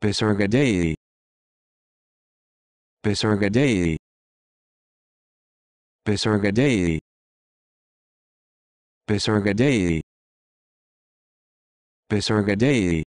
Pisarga Dei Pisarga Dei Pisarga Dei Dei Dei